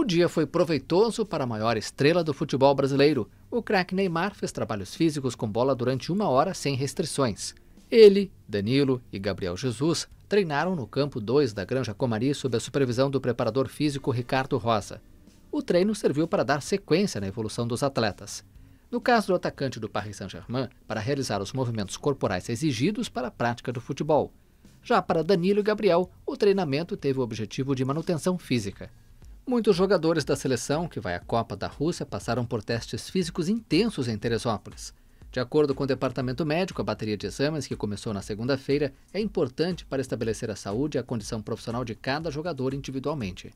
O dia foi proveitoso para a maior estrela do futebol brasileiro. O craque Neymar fez trabalhos físicos com bola durante uma hora sem restrições. Ele, Danilo e Gabriel Jesus treinaram no campo 2 da Granja Comari sob a supervisão do preparador físico Ricardo Rosa. O treino serviu para dar sequência na evolução dos atletas. No caso do atacante do Paris Saint-Germain, para realizar os movimentos corporais exigidos para a prática do futebol. Já para Danilo e Gabriel, o treinamento teve o objetivo de manutenção física. Muitos jogadores da seleção que vai à Copa da Rússia passaram por testes físicos intensos em Teresópolis. De acordo com o departamento médico, a bateria de exames que começou na segunda-feira é importante para estabelecer a saúde e a condição profissional de cada jogador individualmente.